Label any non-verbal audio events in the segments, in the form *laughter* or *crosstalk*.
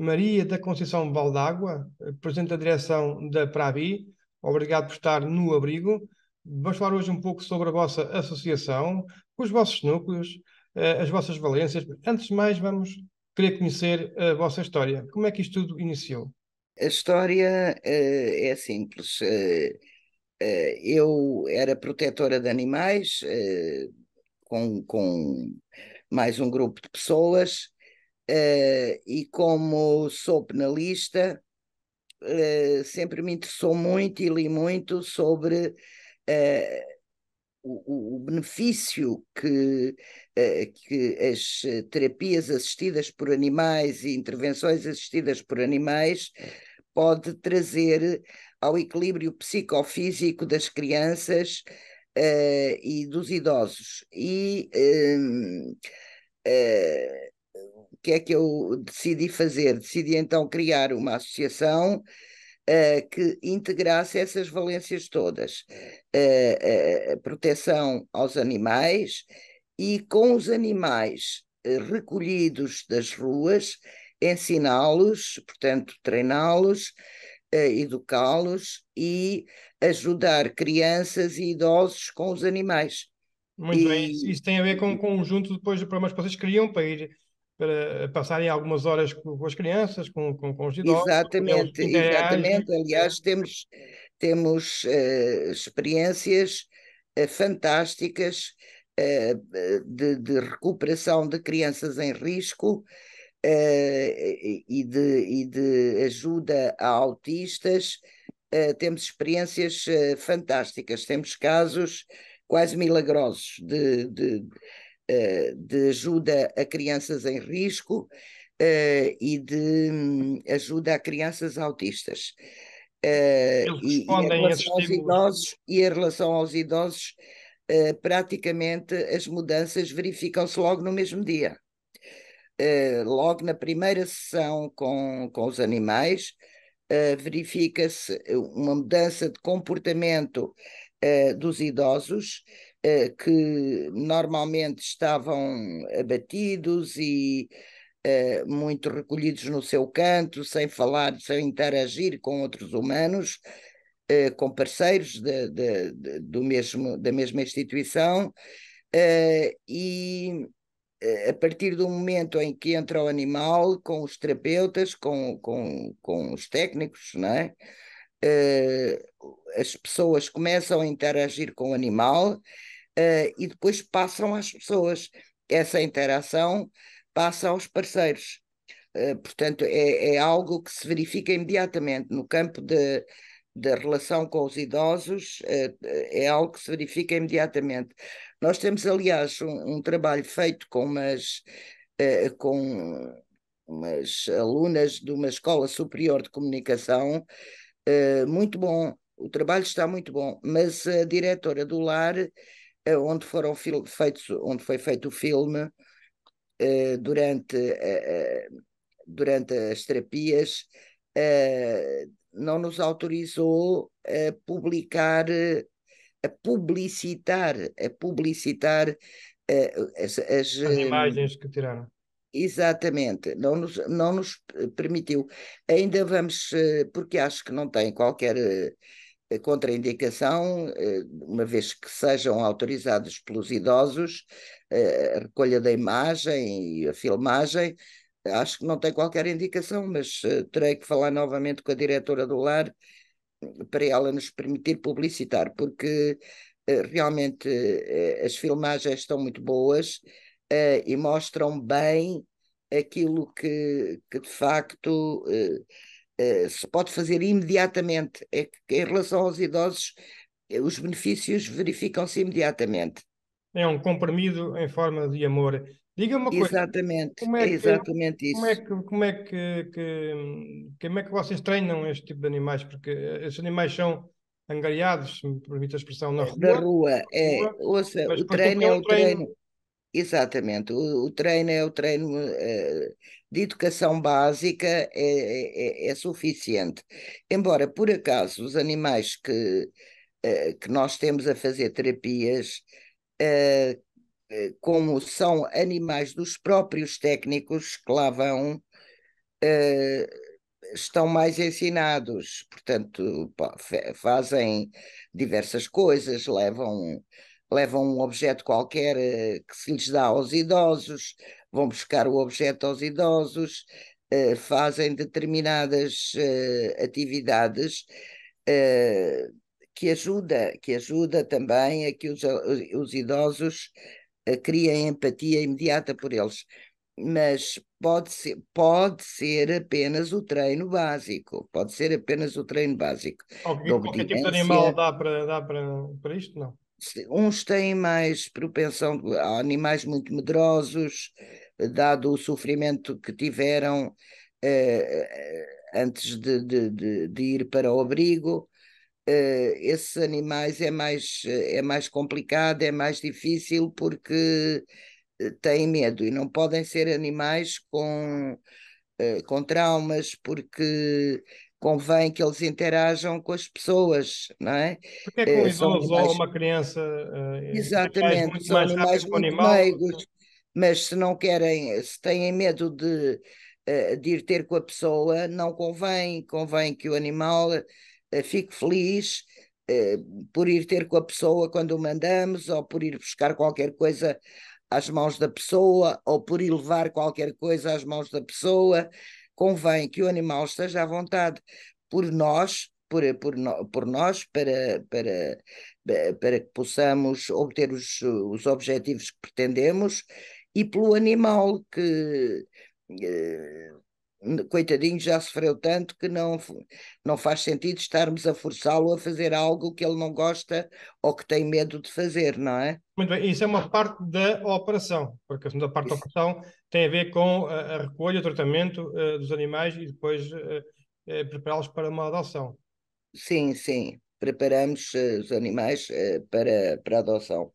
Maria da Conceição Valdágua, Presidente da Direção da Prabi. Obrigado por estar no abrigo. Vamos falar hoje um pouco sobre a vossa associação, os vossos núcleos, eh, as vossas valências. Antes de mais, vamos querer conhecer a vossa história. Como é que isto tudo iniciou? A história uh, é simples. Uh, uh, eu era protetora de animais com, com mais um grupo de pessoas Uh, e como sou penalista, uh, sempre me interessou muito e li muito sobre uh, o, o, benefício que, que as terapias assistidas por animais e intervenções assistidas por animais pode trazer ao equilíbrio psicofísico das crianças e dos idosos. E o que é que eu decidi fazer? Decidi então criar uma associação uh, que integrasse essas valências todas: uh, proteção aos animais e com os animais recolhidos das ruas, ensiná-los, portanto, treiná-los, educá-los e ajudar crianças e idosos com os animais. Muito e... bem, isso tem a ver com o um conjunto depois de programas que vocês criam para ir para passarem algumas horas com, com as crianças, com, com, com os idosos. Exatamente, exatamente. Aliás, temos, temos uh, experiências uh, fantásticas uh, de, de, recuperação de crianças em risco e, de, e de ajuda a autistas. temos experiências fantásticas, temos casos quase milagrosos de, de eh, de ajuda a crianças em risco eh, e de hum, ajuda a crianças autistas. Eh, Eles respondem e, e, a aos idosos, e em relação aos idosos, praticamente as mudanças verificam-se logo no mesmo dia. logo na primeira sessão com, com os animais, verifica-se uma mudança de comportamento dos idosos eh, que normalmente estavam abatidos e uh, muito recolhidos no seu canto, sem falar, sem interagir com outros humanos, uh, com parceiros de, de, de, do mesmo, da mesma instituição, e a partir do momento em que entra o animal, com os terapeutas, com, com, com os técnicos, não é? Eh, as pessoas começam a interagir com o animal eh, e depois passam às pessoas. Essa interação passa aos parceiros. Eh, portanto, é, é algo que se verifica imediatamente no campo da relação com os idosos é, é, algo que se verifica imediatamente. Nós temos, aliás, um, um trabalho feito com umas, com umas alunas de uma escola superior de comunicação eh, muito bom, o trabalho está muito bom, mas a diretora do Lar, uh, onde, foram feitos, onde foi feito o filme, uh, durante, durante as terapias, não nos autorizou a publicar, a publicitar, a publicitar as, as, as imagens que tiraram Exatamente, não nos, não nos eh, permitiu. Ainda vamos, eh, porque acho que não tem qualquer eh, contraindicação, uma vez que sejam autorizados pelos idosos, a recolha da imagem e a filmagem, acho que não tem qualquer indicação, mas terei que falar novamente com a diretora do lar para ela nos permitir publicitar, porque realmente as filmagens estão muito boas uh, e mostram bem aquilo que, que de facto uh, se pode fazer imediatamente. É que, em relação aos idosos, os benefícios verificam-se imediatamente. É um comprimido em forma de amor. Diga uma coisa. Exatamente, como é, que, exatamente isso. Como é, que, como, é que, que, como é que vocês treinam este tipo de animais? Porque esses animais são angariados, se me permite a expressão, na rua. Da rua, é. Ouça, o treino é o treino. treino. Exatamente. O, o, treino é o treino eh, de educação básica, é, é, é, é, suficiente. Embora, por acaso, os animais que, eh, que nós temos a fazer terapias, eh, como são animais dos próprios técnicos que lá vão, estão mais ensinados. Portanto, fazem diversas coisas, levam levam um objeto qualquer eh, que se lhes dá aos idosos, vão buscar o objeto aos idosos, eh, fazem determinadas eh, atividades que ajuda, que ajuda também a que os, os idosos criem empatia imediata por eles. Mas pode ser, pode ser apenas o treino básico. Pode ser apenas o treino básico. Qualquer, qualquer tipo de animal dá para, dá para, para isto? Não uns têm mais propensão a animais muito medrosos, eh, dado o sofrimento que tiveram eh, eh, antes de, de, de, de, ir para o abrigo. esses animais é mais, é mais complicado, é mais difícil porque têm medo e não podem ser animais com, com traumas, porque convém que eles interajam com as pessoas, não é? Porque é que eh, um idoso ou uma criança uh, exatamente muito são mais animais muito animal, meigos, mas se não querem, se têm medo de, eh, de ir ter com a pessoa, não convém, convém que o animal fique feliz por ir ter com a pessoa quando o mandamos ou por ir buscar qualquer coisa às mãos da pessoa ou por ir levar qualquer coisa às mãos da pessoa convém que o animal esteja à vontade por nós, por, por, por nós, para, para, para que possamos obter os, os objetivos que pretendemos, e pelo animal que eh, coitadinho, já sofreu tanto que não, não faz sentido estarmos a forçá-lo a fazer algo que ele não gosta ou que tem medo de fazer, não é? Muito bem, isso é uma parte da operação, porque a segunda parte isso. da operação tem a ver com a, a recolha, o tratamento uh, dos animais e depois uh, uh, prepará-los para uma adoção. Sim, sim, preparamos os animais para, para adoção.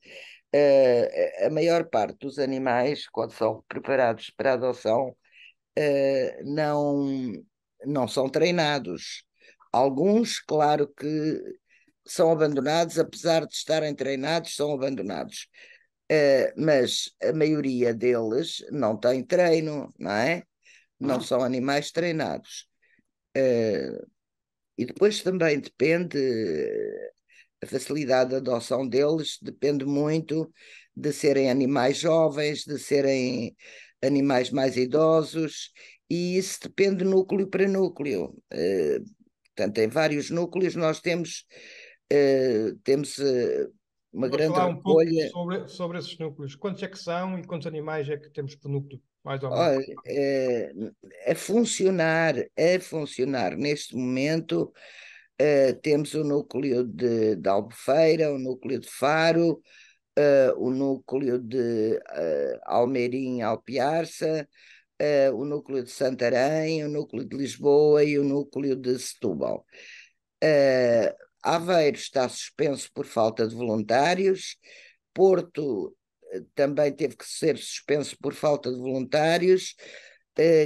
a maior parte dos animais, quando são preparados para adoção, eh, não, não são treinados. Alguns, claro que são abandonados, apesar de estarem treinados, são abandonados. Uh, mas a maioria deles não tem treino, não é? Não uhum. são animais treinados. Uh, e depois também depende, a facilidade de adoção deles depende muito de serem animais jovens, de serem animais mais idosos, e isso depende de núcleo para núcleo. Uh, portanto, em vários núcleos nós temos, uh, temos uh, uma Vou grande falar um recolha. Sobre, sobre esses núcleos, quantos é que são e quantos animais é que temos por núcleo? Mais ou menos. Olha, uh, a funcionar, a funcionar neste momento, temos o núcleo de, de Albufeira, o núcleo de Faro, uh, o núcleo de uh, Almeirim Alpiarça, uh, o núcleo de Santarém, o núcleo de Lisboa e o núcleo de Setúbal. Aveiro está suspenso por falta de voluntários, Porto também teve que ser suspenso por falta de voluntários,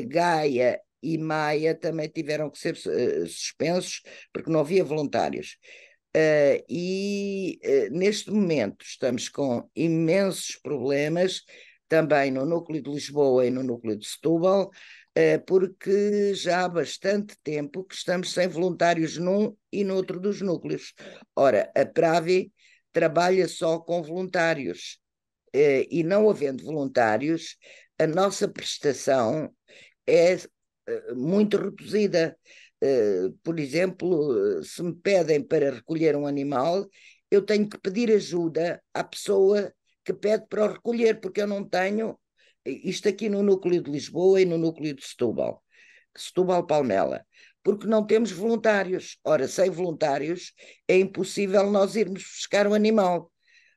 Gaia e Maia também tiveram que ser suspensos porque não havia voluntários. Uh, e uh, neste momento estamos com imensos problemas, também no núcleo de Lisboa e no núcleo de Setúbal, uh, porque já há bastante tempo que estamos sem voluntários num e noutro dos núcleos. Ora, a Pravi trabalha só com voluntários e, não havendo voluntários, a nossa prestação é muito reduzida. Eh, por exemplo, se me pedem para recolher um animal, eu tenho que pedir ajuda à pessoa que pede para o recolher, porque eu não tenho eh, isto aqui no núcleo de Lisboa e no núcleo de Setúbal, Setúbal Palmela, porque não temos voluntários. Ora, sem voluntários é impossível nós irmos buscar um animal.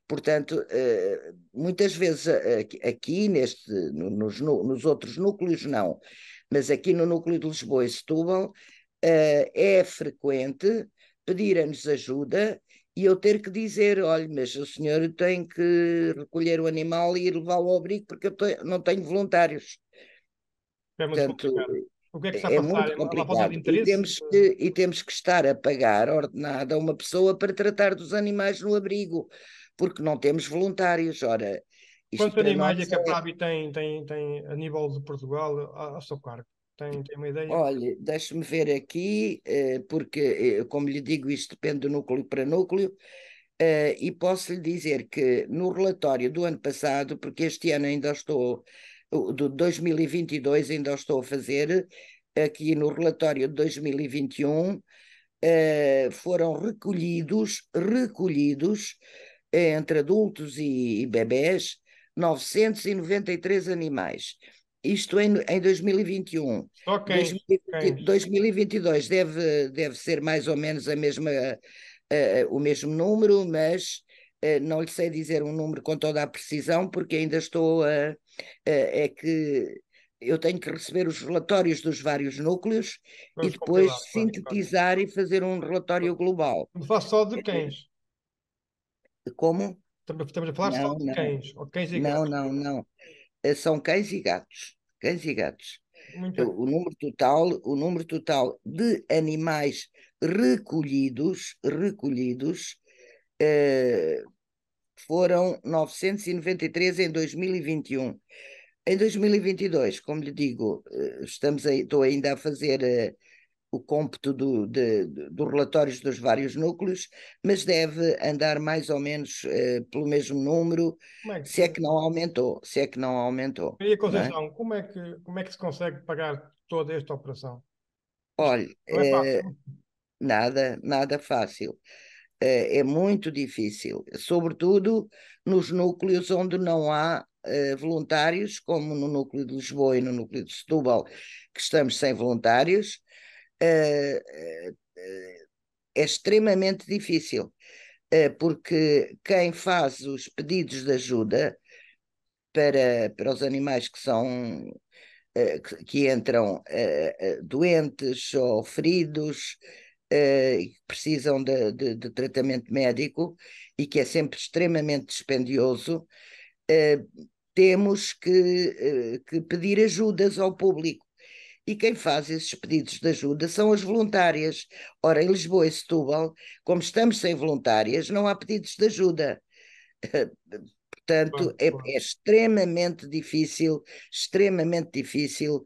Portanto, eh, muitas vezes aqui, neste, nos, nos outros núcleos, não, mas aqui no núcleo de Lisboa e Setúbal, eh, é frequente pedirem-nos ajuda e eu ter que dizer: olha, mas o senhor tem que recolher o animal e levá-lo ao abrigo porque eu tenho, não tenho voluntários. É Portanto, complicado. O que é que está a é passar? Muito é complicado. E temos, que, e temos que estar a pagar ordenada uma pessoa para tratar dos animais no abrigo, porque não temos voluntários. Ora, Quantos animais é que a é Pravi tem, tem, tem a nível de Portugal a, a seu cargo? Tem, tem uma ideia? Olha, deixe-me ver aqui, eh, porque, eh, como lhe digo, isto depende do núcleo para núcleo, eh, e posso lhe dizer que no relatório do ano passado, porque este ano ainda estou, do 2022 ainda estou a fazer, aqui no relatório de 2021, foram recolhidos, recolhidos, entre adultos e, e bebés, 993 animais isto em, em 2021. Ok. 2022 deve, deve ser mais ou menos a mesma, uh, o mesmo número, mas uh, não lhe sei dizer um número com toda a precisão, porque ainda estou a. Uh, é que eu tenho que receber os relatórios dos vários núcleos Vamos e depois compilar, sintetizar claro. e fazer um relatório global. Não faço só de cães. Como? Estamos a falar não, só de não. cães. Ou cães e não, não, não. Eh, são cães e gatos. Cães e gatos. Muito o, número total, o número total de animais recolhidos, recolhidos eh, foram 993 em 2021. Em 2022, como lhe digo, eh, estamos a, estou ainda a fazer eh, o cómputo do, de, dos relatórios dos vários núcleos, mas deve andar mais ou menos eh, pelo mesmo número, é que... se é que não aumentou, se é que não aumentou. E a Conceição, é? Como, é que, como é que se consegue pagar toda esta operação? Olha, é eh, nada, nada fácil. Eh, é muito difícil, sobretudo nos núcleos onde não há eh, voluntários, como no núcleo de Lisboa e no núcleo de Setúbal, que estamos sem voluntários, eh, eh, eh, é extremamente difícil, porque quem faz os pedidos de ajuda para, para os animais que são que, que entram doentes ou feridos que precisam de, de, de, tratamento médico e que é sempre extremamente dispendioso, temos que, que pedir ajudas ao público e quem faz esses pedidos de ajuda são as voluntárias. Ora, em Lisboa e Setúbal, como estamos sem voluntárias, não há pedidos de ajuda. *laughs* Portanto, é, é extremamente difícil, extremamente difícil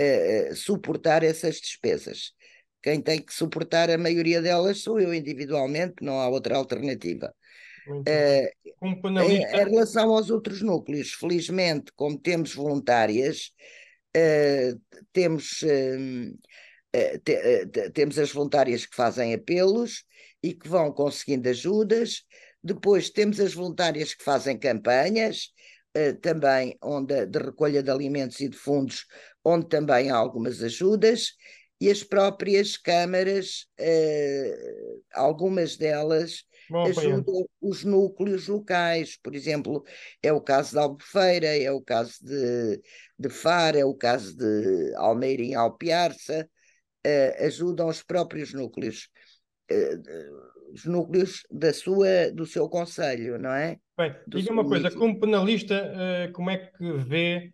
uh, suportar essas despesas. Quem tem que suportar a maioria delas sou eu individualmente, não há outra alternativa. Uh, em, em relação aos outros núcleos, felizmente, como temos voluntárias, eh, temos, eh, eh, te, temos as voluntárias que fazem apelos e que vão conseguindo ajudas, depois temos as voluntárias que fazem campanhas, também onde, de recolha de alimentos e de fundos, onde também há algumas ajudas, e as próprias câmaras, algumas delas Bom, ajudou os núcleos locais, por exemplo, é o caso de Albufeira, é o caso de, de Faro, é o caso de Almeirim, Alpiarça, uh, eh, ajudam os próprios núcleos, uh, os núcleos da sua, do seu conselho, não é? Bem, do diga uma coisa, como penalista, uh, como é que vê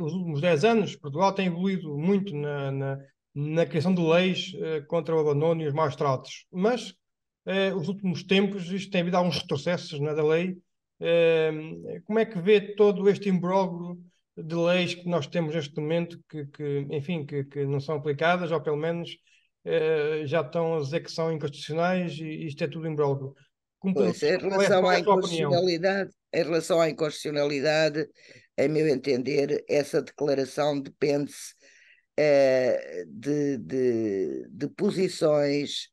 os últimos 10 anos? Portugal tem evoluído muito na, na na criação de leis contra o abandono e os maus tratos. Mas uh, os últimos tempos, isto tem havido alguns retrocessos na é, da lei. Eh, como é que vê todo este imbróglio de leis que nós temos neste momento, que, que enfim, que, que, não são aplicadas, ou pelo menos eh, já estão a dizer que são inconstitucionais e isto é tudo imbróglio? Como, pois, em é relação é à inconstitucionalidade, em relação à inconstitucionalidade, a meu entender, essa declaração depende-se de, de, de, posições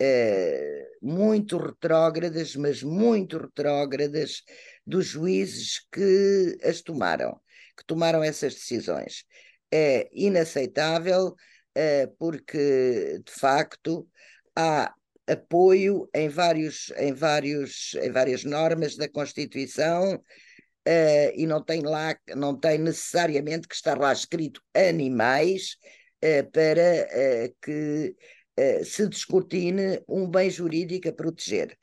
eh, muito retrógradas, mas muito retrógradas, dos juízes que as tomaram, que tomaram essas decisões. É inaceitável, é, porque, de facto, há apoio em, vários, em, vários, em várias normas da Constituição. Uh, e não tem lá, não tem necessariamente que estar lá escrito animais uh, para uh, que eh, se descortine um bem jurídico a proteger.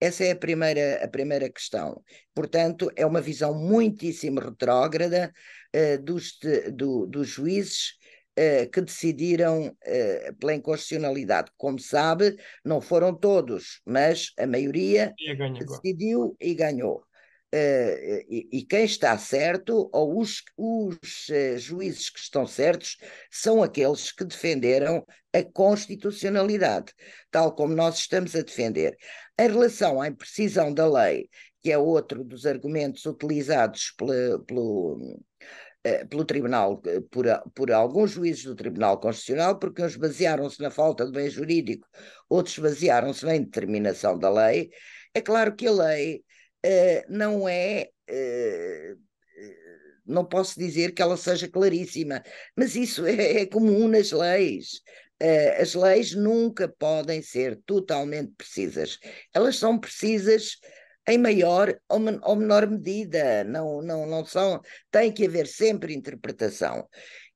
Essa é a primeira, a primeira questão. Portanto, é uma visão muitíssimo retrógrada uh, dos, de, do, dos juízes uh, que decidiram uh, pela inconstitucionalidade. Como sabe, não foram todos, mas a maioria e decidiu e ganhou. Uh, e, e, quem está certo, ou os, os uh, juízes que estão certos, são aqueles que defenderam a constitucionalidade, tal como nós estamos a defender. Em relação à imprecisão da lei, que é outro dos argumentos utilizados pela, pelo, uh, pelo Tribunal, por, por alguns juízes do Tribunal Constitucional, porque uns basearam-se na falta de bem jurídico, outros basearam-se na indeterminação da lei, é claro que a lei eh, não é eh, eh, não posso dizer que ela seja claríssima, mas isso *laughs* é, é, comum nas leis. as leis nunca podem ser totalmente precisas. Elas são precisas em maior ou, ou menor medida, não, não, não são. Tem que haver sempre interpretação.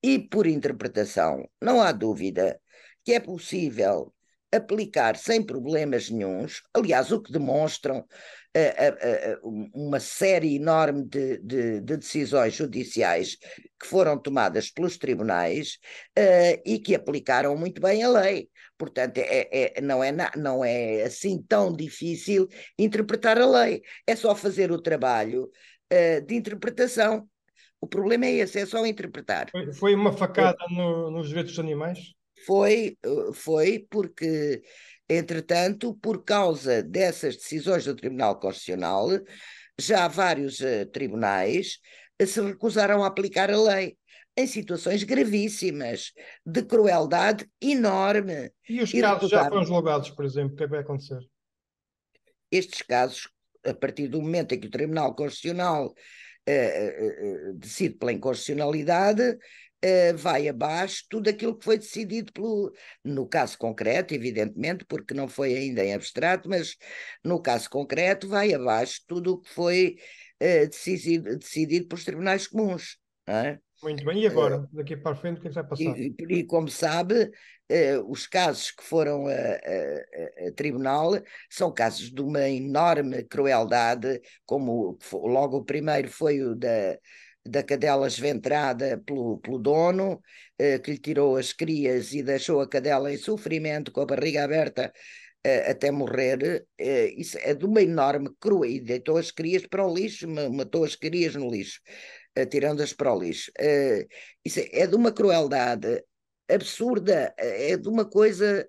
E por interpretação, não há dúvida que é possível aplicar sem problemas nenhums, aliás, o que demonstram uma série enorme de, de, de, decisões judiciais que foram tomadas pelos tribunais uh, e que aplicaram muito bem a lei. Portanto, é, é, não, é na, não é assim tão difícil interpretar a lei, é só fazer o trabalho uh, de interpretação. O problema é esse, é só interpretar. Foi, foi uma facada no, nos direitos dos animais? Foi, eh, foi porque Entretanto, por causa dessas decisões do Tribunal Constitucional, já vários eh, tribunais eh, se recusaram a aplicar a lei em situações gravíssimas, de crueldade enorme. E os e casos já foram julgados, por exemplo, o é que vai acontecer? Estes casos, a partir do momento em que o Tribunal Constitucional uh, decide pela inconstitucionalidade, eh, vai abaixo tudo aquilo que foi decidido pelo, no caso concreto, evidentemente, porque não foi ainda em abstrato, mas no caso concreto vai abaixo tudo o que foi uh, eh, decidido, decidido pelos tribunais comuns. É? Muito bem, e agora? Eh, Daqui para a frente, o que é vai passar? E, e como sabe, os casos que foram a, a, a, tribunal são casos de uma enorme crueldade, como logo o primeiro foi o da, da cadela esventrada pelo, pelo dono, eh, que lhe tirou as crias e deixou a cadela em sofrimento com a barriga aberta eh, até morrer, eh, isso é de uma enorme crua e deitou as crias para o lixo, matou as crias no lixo, eh, tirando-as para o lixo. Eh, isso é, é de uma crueldade absurda, eh, é de uma coisa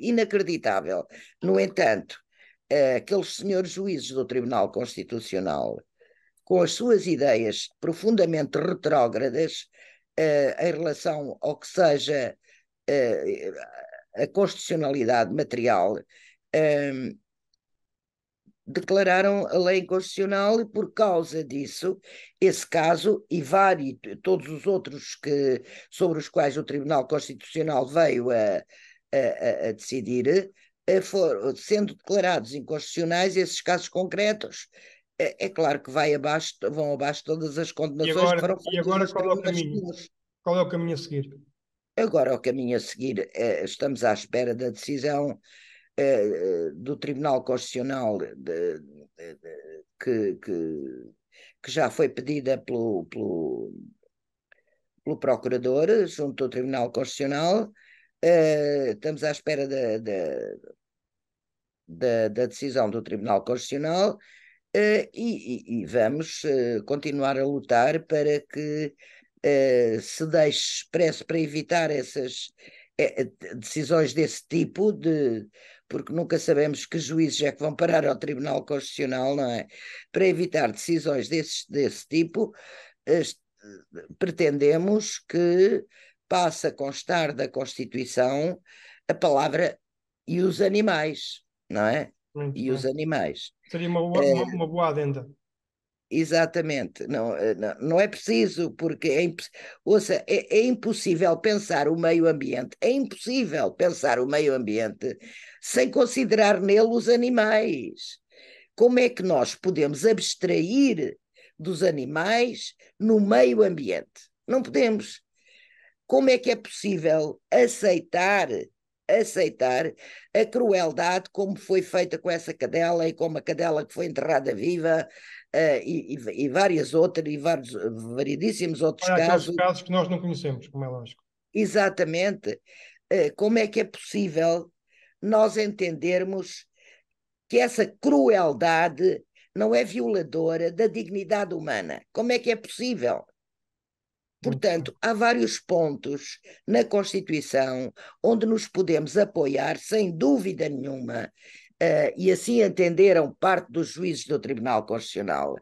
inacreditável. No entanto, aqueles senhores juízes do Tribunal Constitucional com as suas ideias profundamente retrógradas uh, em relação ao que seja uh, a constitucionalidade material, ehm, declararam a lei inconstitucional e por causa disso, esse caso e vários, todos os outros que, sobre os quais o Tribunal Constitucional veio a, a, a decidir, eh, foram sendo declarados inconstitucionais esses casos concretos é, é claro que vai abaixo, vão abaixo todas as condenações e agora, que foram E agora qual é o caminho? Qual é o caminho a seguir? Agora, o caminho a seguir, é, estamos à espera da decisão é, do Tribunal Constitucional de, de, de, que, que, que, já foi pedida pelo, pelo, pelo Procurador, junto ao Tribunal Constitucional. É, estamos à espera da, da, da, da decisão do Tribunal Constitucional Uh, e, e, vamos uh, continuar a lutar para que uh, se deixe expresso para evitar essas decisões desse tipo, de, porque nunca sabemos que juízes é que vão parar ao Tribunal Constitucional, não é? Para evitar decisões desse, desse tipo, pretendemos que passe a constar da Constituição a palavra e os animais, não é? Muito e bem. os animais. Seria uma, uma, uma boa adenda. Exatamente, não, eh, não, não, é preciso, porque é, ouça, é, é, impossível pensar o meio ambiente, é impossível pensar o meio ambiente sem considerar nele os animais. Como é que nós podemos abstrair dos animais no meio ambiente? Não podemos. Como é que é possível aceitar aceitar a crueldade como foi feita com essa cadela e com uma cadela que foi enterrada viva uh, e, e, e, várias outras, e vários, variedíssimos outros Há casos. casos que nós não conhecemos, como é lógico. Exatamente. Uh, como é que é possível nós entendermos que essa crueldade não é violadora da dignidade humana? Como é que é possível? Portanto, há vários pontos na Constituição onde nos podemos apoiar, sem dúvida nenhuma, uh, e assim entenderam parte dos juízes do Tribunal Constitucional,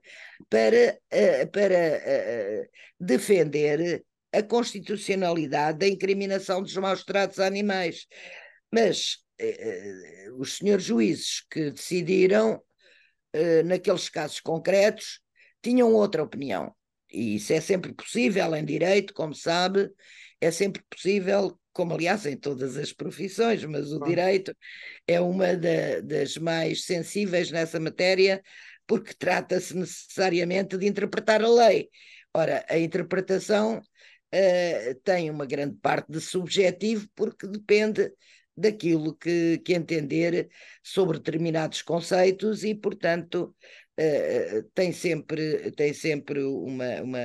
para, uh, para uh, defender a constitucionalidade da incriminação dos maus tratos a animais. Mas os senhores juízes que decidiram, naqueles casos concretos, tinham outra opinião e isso é sempre possível em direito, como sabe, é sempre possível, como aliás em todas as profissões, mas o direito é uma da, das mais sensíveis nessa matéria, porque trata-se necessariamente de interpretar a lei. Ora, a interpretação uh, tem uma grande parte de subjetivo, porque depende daquilo que, que entender sobre determinados conceitos e, portanto, uh, tem sempre, tem sempre uma, uma,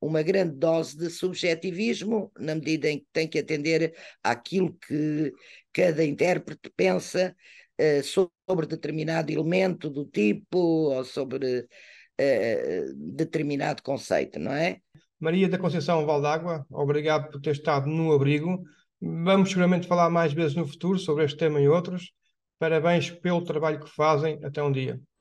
uma grande dose de subjetivismo, na medida em que tem que atender àquilo que cada intérprete pensa uh, sobre determinado elemento do tipo ou sobre uh, determinado conceito, não é? Maria da Conceição Valdágua, obrigado por ter estado no abrigo. Vamos seguramente falar mais vezes no futuro sobre este tema e outros. Parabéns pelo trabalho que fazem. Até um dia.